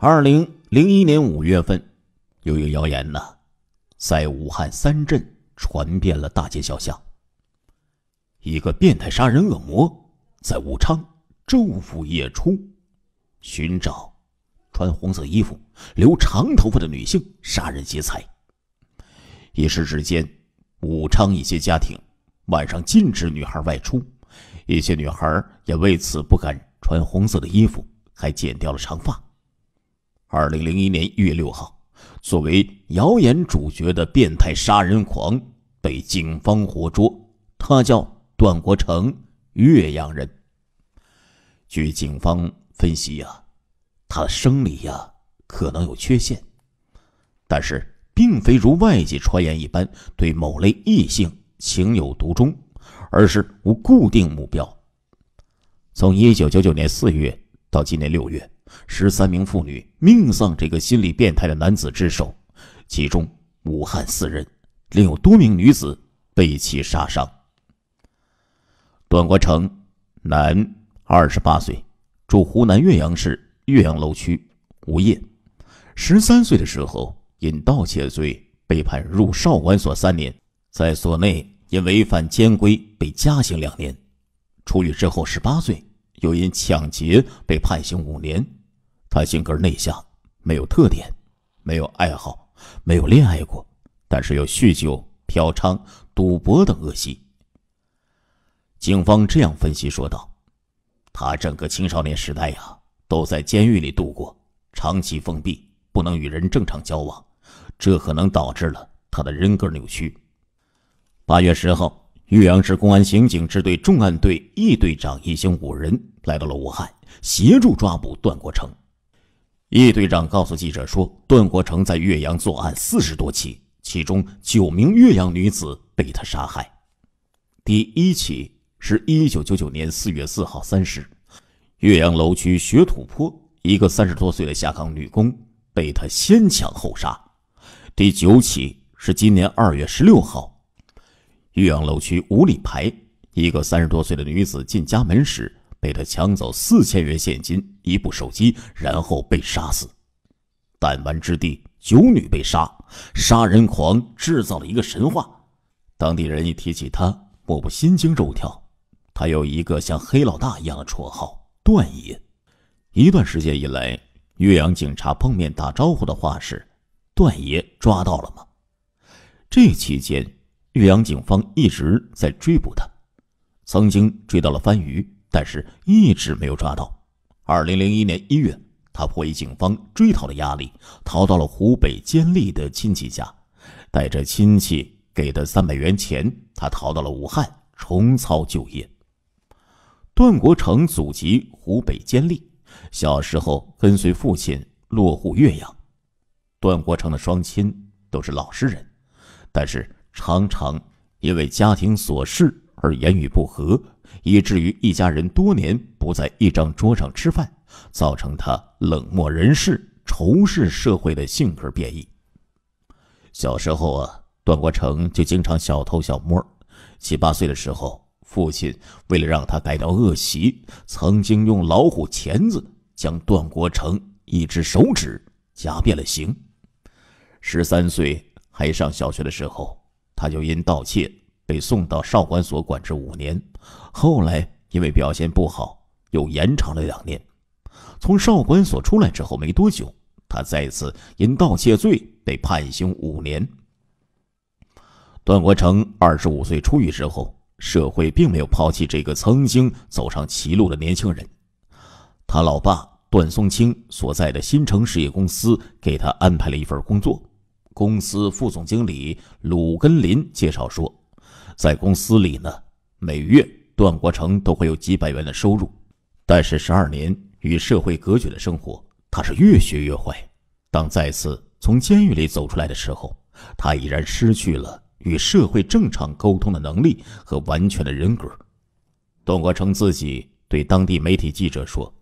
二零零一年五月份，由于谣言呢，在武汉三镇传遍了大街小巷。一个变态杀人恶魔在武昌昼伏夜出，寻找穿红色衣服、留长头发的女性杀人劫财。一时之间，武昌一些家庭晚上禁止女孩外出，一些女孩也为此不敢穿红色的衣服，还剪掉了长发。二零零一年一月六号，作为谣言主角的变态杀人狂被警方活捉。他叫段国成，岳阳人。据警方分析呀，他的生理呀可能有缺陷，但是并非如外界传言一般对某类异性情有独钟，而是无固定目标。从一九九九年四月到今年六月。十三名妇女命丧这个心理变态的男子之手，其中武汉四人，另有多名女子被其杀伤。段国成，男，二十八岁，住湖南岳阳市岳阳楼区，无业。十三岁的时候因盗窃罪被判入少管所三年，在所内因违反监规被加刑两年。出狱之后十八岁，又因抢劫被判刑五年。他性格内向，没有特点，没有爱好，没有恋爱过，但是有酗酒、嫖娼、赌博等恶习。警方这样分析说道：“他整个青少年时代呀，都在监狱里度过，长期封闭，不能与人正常交往，这可能导致了他的人格扭曲。”八月十号，岳阳市公安刑警支队重案队一队长一行五人来到了武汉，协助抓捕段国成。易队长告诉记者说：“段国成在岳阳作案四十多起，其中九名岳阳女子被他杀害。第一起是一九九九年四月四号三时，岳阳楼区学土坡一个三十多岁的下岗女工被他先抢后杀。第九起是今年二月十六号，岳阳楼区五里牌一个三十多岁的女子进家门时。”被他抢走四千元现金、一部手机，然后被杀死。弹丸之地，九女被杀，杀人狂制造了一个神话。当地人一提起他，莫不心惊肉跳。他有一个像黑老大一样的绰号——段爷。一段时间以来，岳阳警察碰面打招呼的话是：“段爷，抓到了吗？”这期间，岳阳警方一直在追捕他，曾经追到了番禺。但是一直没有抓到。二零零一年一月，他迫于警方追逃的压力，逃到了湖北监利的亲戚家，带着亲戚给的三百元钱，他逃到了武汉，重操旧业。段国成祖籍湖北监利，小时候跟随父亲落户岳阳。段国成的双亲都是老实人，但是常常因为家庭琐事而言语不和。以至于一家人多年不在一张桌上吃饭，造成他冷漠人世、仇视社会的性格变异。小时候啊，段国成就经常小偷小摸。七八岁的时候，父亲为了让他改掉恶习，曾经用老虎钳子将段国成一只手指夹变了形。十三岁还上小学的时候，他就因盗窃被送到少管所管制五年。后来因为表现不好，又延长了两年。从少管所出来之后没多久，他再次因盗窃罪被判刑五年。段国成二十五岁出狱之后，社会并没有抛弃这个曾经走上歧路的年轻人。他老爸段松青所在的新城实业公司给他安排了一份工作。公司副总经理鲁根林介绍说，在公司里呢。每月段国成都会有几百元的收入，但是十二年与社会隔绝的生活，他是越学越坏。当再次从监狱里走出来的时候，他已然失去了与社会正常沟通的能力和完全的人格。段国成自己对当地媒体记者说：“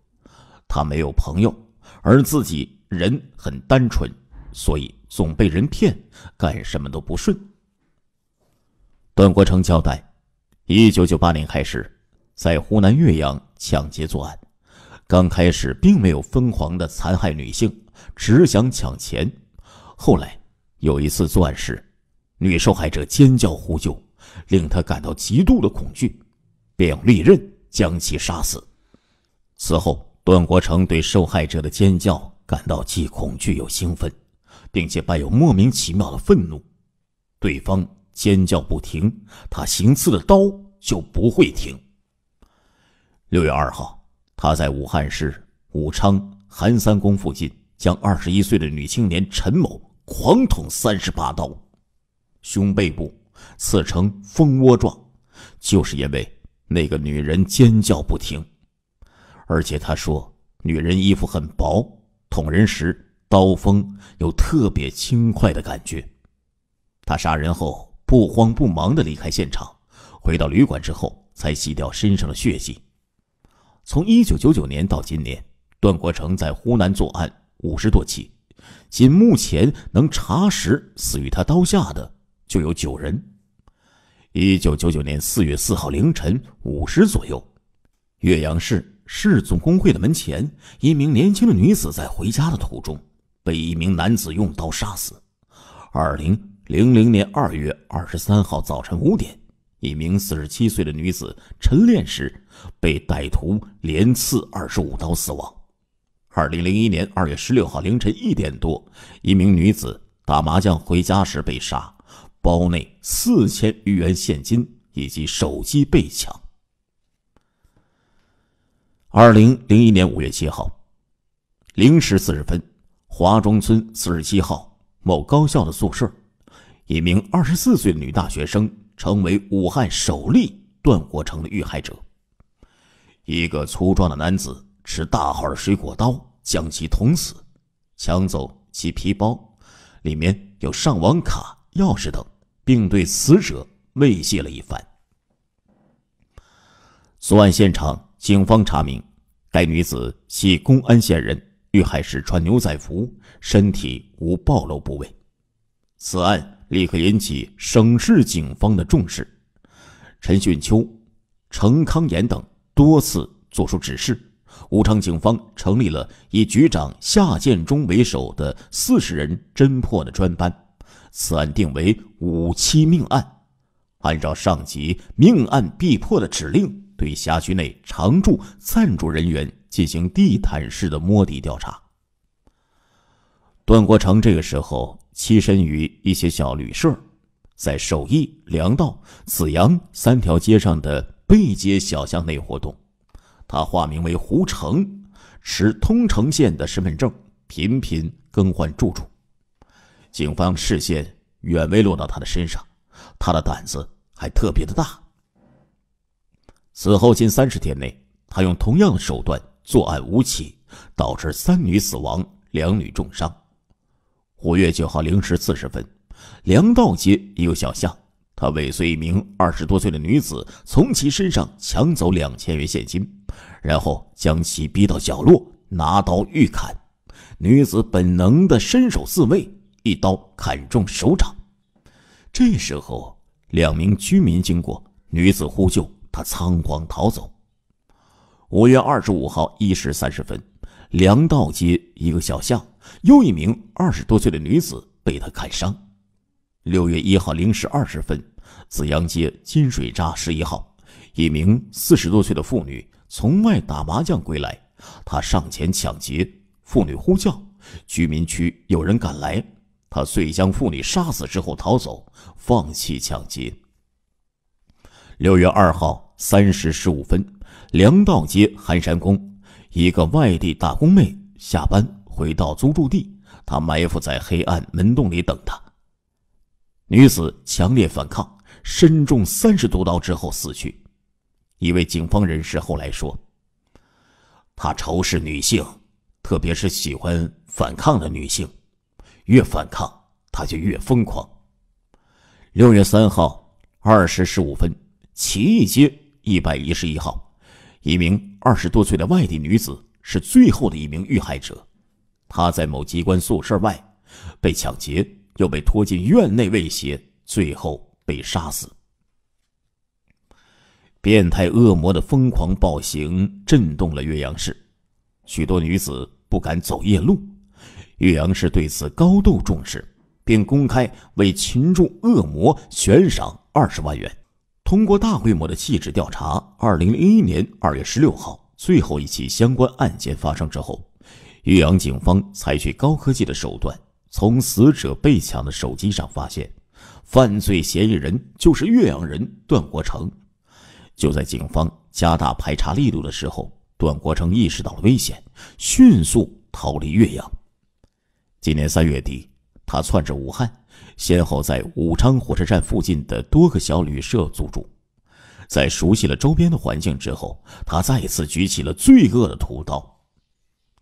他没有朋友，而自己人很单纯，所以总被人骗，干什么都不顺。”段国成交代。一九九八年开始，在湖南岳阳抢劫作案。刚开始并没有疯狂的残害女性，只想抢钱。后来有一次作案时，女受害者尖叫呼救，令他感到极度的恐惧，便用利刃将其杀死。此后，段国成对受害者的尖叫感到既恐惧又兴奋，并且伴有莫名其妙的愤怒。对方。尖叫不停，他行刺的刀就不会停。六月二号，他在武汉市武昌韩三公附近，将二十一岁的女青年陈某狂捅三十八刀，胸背部刺成蜂窝状。就是因为那个女人尖叫不停，而且他说女人衣服很薄，捅人时刀锋有特别轻快的感觉。他杀人后。不慌不忙的离开现场，回到旅馆之后才洗掉身上的血迹。从一九九九年到今年，段国成在湖南作案五十多起，仅目前能查实死于他刀下的就有九人。一九九九年四月四号凌晨五时左右，岳阳市市总工会的门前，一名年轻的女子在回家的途中被一名男子用刀杀死。二零。零零年二月二十三号早晨五点，一名四十七岁的女子晨练时被歹徒连刺二十五刀死亡。二零零一年二月十六号凌晨一点多，一名女子打麻将回家时被杀，包内四千余元现金以及手机被抢。二零零一年五月七号零时四十分，华庄村四十七号某高校的宿舍。一名二十四岁的女大学生成为武汉首例断火城的遇害者。一个粗壮的男子持大号水果刀将其捅死，抢走其皮包，里面有上网卡、钥匙等，并对死者猥亵了一番。作案现场，警方查明，该女子系公安县人，遇害时穿牛仔服，身体无暴露部位。此案。立刻引起省市警方的重视，陈训秋、程康岩等多次作出指示。武昌警方成立了以局长夏建忠为首的四十人侦破的专班，此案定为五七命案。按照上级命案必破的指令，对辖区内常住暂住人员进行地毯式的摸底调查。段国成这个时候。栖身于一些小旅社，在首义、粮道、紫阳三条街上的背街小巷内活动。他化名为胡成，持通城县的身份证，频频更换住处。警方视线远未落到他的身上，他的胆子还特别的大。此后近三十天内，他用同样的手段作案五起，导致三女死亡，两女重伤。五月九号零时四十分，梁道街一个小巷，他尾随一名二十多岁的女子，从其身上抢走两千元现金，然后将其逼到角落，拿刀欲砍。女子本能的伸手自卫，一刀砍中手掌。这时候，两名居民经过，女子呼救，她仓皇逃走。五月二十五号一时三十分，梁道街一个小巷。又一名二十多岁的女子被他砍伤。六月一号零时二十分，紫阳街金水闸十一号，一名四十多岁的妇女从外打麻将归来，她上前抢劫，妇女呼叫，居民区有人赶来，她遂将妇女杀死之后逃走，放弃抢劫。六月二号三时十五分，粮道街寒山宫，一个外地打工妹下班。回到租住地，他埋伏在黑暗门洞里等他。女子强烈反抗，身中三十多刀之后死去。一位警方人士后来说：“他仇视女性，特别是喜欢反抗的女性，越反抗他就越疯狂。”六月三号二十五分，奇义街一百一十一号，一名二十多岁的外地女子是最后的一名遇害者。他在某机关宿舍外被抢劫，又被拖进院内威胁，最后被杀死。变态恶魔的疯狂暴行震动了岳阳市，许多女子不敢走夜路。岳阳市对此高度重视，并公开为群众恶魔悬赏二十万元。通过大规模的细致调查，二零零一年二月十六号最后一起相关案件发生之后。岳阳警方采取高科技的手段，从死者被抢的手机上发现，犯罪嫌疑人就是岳阳人段国成。就在警方加大排查力度的时候，段国成意识到了危险，迅速逃离岳阳。今年三月底，他窜至武汉，先后在武昌火车站附近的多个小旅社租住。在熟悉了周边的环境之后，他再次举起了罪恶的屠刀。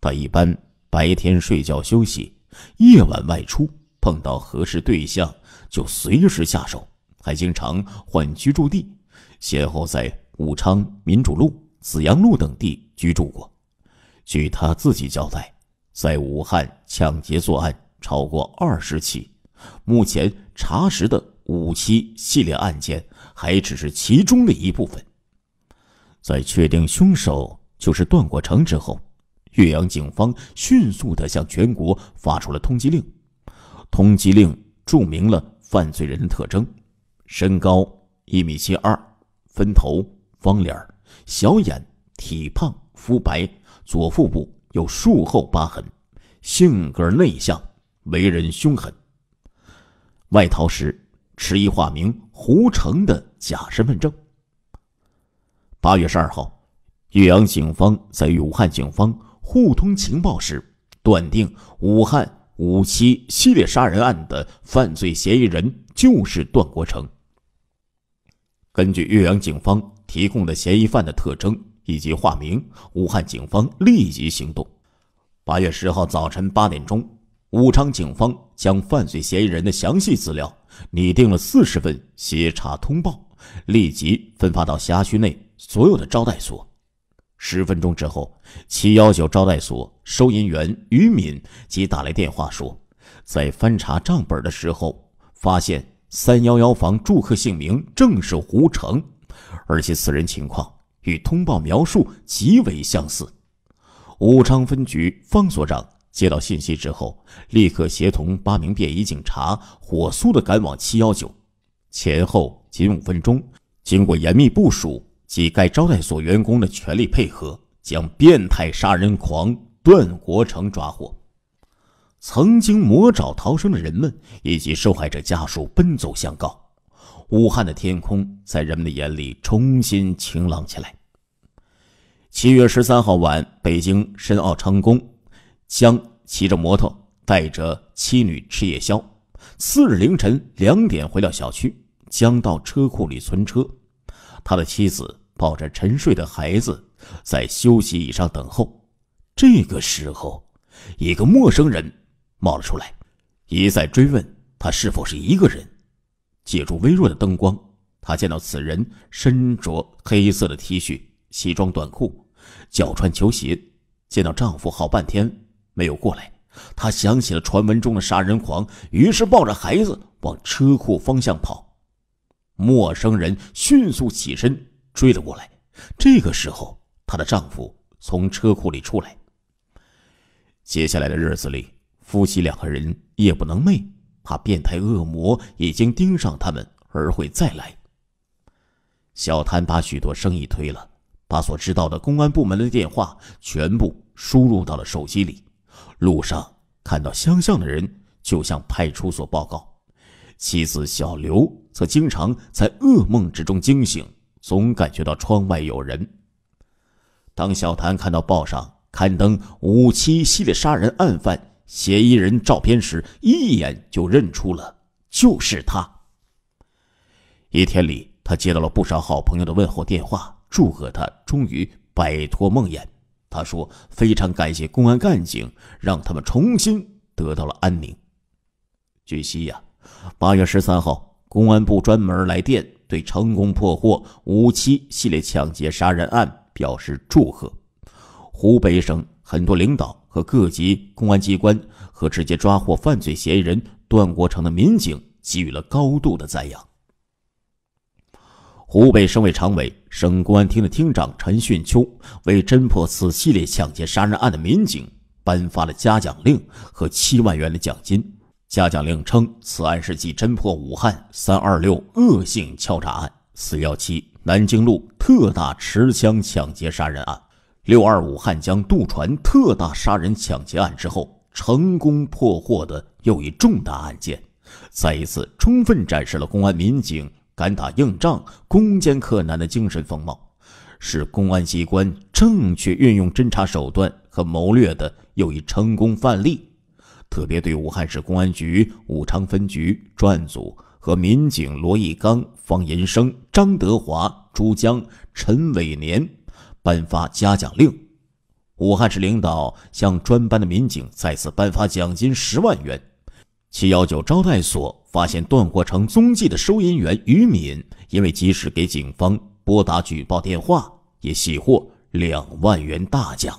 他一般白天睡觉休息，夜晚外出，碰到合适对象就随时下手，还经常换居住地，先后在武昌民主路、紫阳路等地居住过。据他自己交代，在武汉抢劫作案超过二十起，目前查实的五起系列案件还只是其中的一部分。在确定凶手就是段国成之后。岳阳警方迅速的向全国发出了通缉令，通缉令注明了犯罪人的特征：身高一米七二，分头方脸小眼，体胖，肤白，左腹部有术后疤痕，性格内向，为人凶狠。外逃时持一化名胡成的假身份证。八月十二号，岳阳警方在与武汉警方。互通情报时，断定武汉五七系列杀人案的犯罪嫌疑人就是段国成。根据岳阳警方提供的嫌疑犯的特征以及化名，武汉警方立即行动。八月十号早晨八点钟，武昌警方将犯罪嫌疑人的详细资料拟定了四十份协查通报，立即分发到辖区内所有的招待所。十分钟之后，七幺九招待所收银员于敏即打来电话说，在翻查账本的时候，发现三幺幺房住客姓名正是胡成，而且此人情况与通报描述极为相似。武昌分局方所长接到信息之后，立刻协同八名便衣警察，火速的赶往七幺九，前后仅五分钟，经过严密部署。及该招待所员工的全力配合，将变态杀人狂段国成抓获。曾经魔爪逃生的人们以及受害者家属奔走相告，武汉的天空在人们的眼里重新晴朗起来。七月十三号晚，北京申奥成功，江骑着摩托带着妻女吃夜宵。次日凌晨两点回到小区，江到车库里存车，他的妻子。抱着沉睡的孩子，在休息椅上等候。这个时候，一个陌生人冒了出来，一再追问他是否是一个人。借助微弱的灯光，他见到此人身着黑色的 T 恤、西装短裤，脚穿球鞋。见到丈夫好半天没有过来，她想起了传闻中的杀人狂，于是抱着孩子往车库方向跑。陌生人迅速起身。追了过来。这个时候，她的丈夫从车库里出来。接下来的日子里，夫妻两个人夜不能寐，怕变态恶魔已经盯上他们而会再来。小谭把许多生意推了，把所知道的公安部门的电话全部输入到了手机里。路上看到相像的人，就向派出所报告。妻子小刘则经常在噩梦之中惊醒。总感觉到窗外有人。当小谭看到报上刊登五七系列杀人案犯嫌疑人照片时，一眼就认出了，就是他。一天里，他接到了不少好朋友的问候电话，祝贺他终于摆脱梦魇。他说：“非常感谢公安干警，让他们重新得到了安宁。”据悉呀，八月十三号，公安部专门来电。对成功破获“五七”系列抢劫杀人案表示祝贺，湖北省很多领导和各级公安机关和直接抓获犯罪嫌疑人段国成的民警给予了高度的赞扬。湖北省委常委、省公安厅的厅长陈训秋为侦破此系列抢劫杀人案的民警颁发了嘉奖令和七万元的奖金。嘉奖令称，此案是继侦破武汉“三二六”恶性敲诈案、“四幺七”南京路特大持枪抢劫杀人案、“六二武汉江渡船特大杀人抢劫案”之后，成功破获的又一重大案件，再一次充分展示了公安民警敢打硬仗、攻坚克难的精神风貌，是公安机关正确运用侦查手段和谋略的又一成功范例。特别对武汉市公安局武昌分局专案组和民警罗义刚、方银生、张德华、朱江、陈伟年颁发嘉奖令。武汉市领导向专班的民警再次颁发奖金十万元。七幺九招待所发现段国成踪迹的收银员于敏，因为及时给警方拨打举报电话，也喜获两万元大奖。